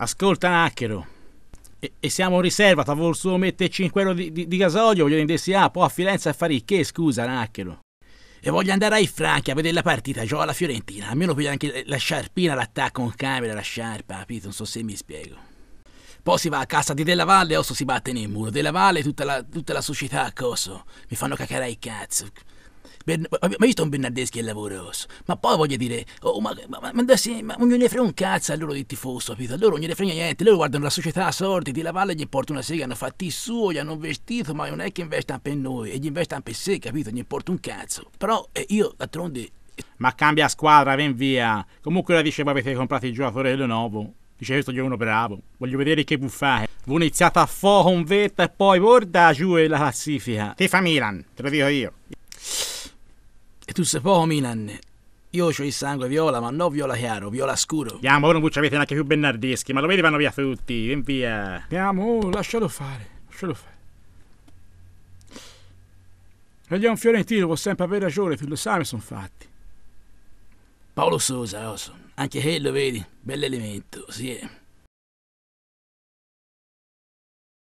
ascolta Nacchero, e, e siamo riserva, ti avevo solo 5 euro di, di, di gasolio, voglio indessi a, poi a Firenze a fare il che, scusa Nacchero. E voglio andare ai Franchi a vedere la partita, gioca alla Fiorentina, almeno piglio anche la sciarpina, l'attacco con camera, la sciarpa, capito? Non so se mi spiego. Poi si va a casa di Della Valle Osso si batte nel muro. Della Valle tutta la, tutta la società a coso. Mi fanno cacare ai cazzo ma io sto un bernardeschi al lavoro osso? Ma poi voglio dire, oh, ma, ma, ma, ma, non gliene frega un cazzo a loro di tifoso, capito? A loro non gliene frega niente, loro guardano la società a sordi, di e gli porta una sega, hanno fatti il suo, gli hanno vestito, ma non è che investano per noi, e gli investano per sé, capito? Gli importa un cazzo. Però eh, io, d'altronde... Eh, ma cambia squadra, ven via. Comunque la dice, ma avete comprato il giocatore del nuovo. Dice, questo è uno bravo, voglio vedere che buffate. Voi iniziate a fuoco un vetta e poi borda giù la classifica. Tifa Milan, te lo dico io. E tu sei po' Milan. Io ho il sangue viola, ma non viola chiaro, viola scuro. Andiamo, ora non ci avete neanche più Bernardeschi, ma lo vedi vanno via tutti, ven via. Andiamo, oh, lascialo fare, lascialo fare. E gli un fiorentino può sempre avere ragione, tu lo sai, mi sono fatti. Paolo Sosa, Oso, anche quello, vedi, bell'elemento, sì eh.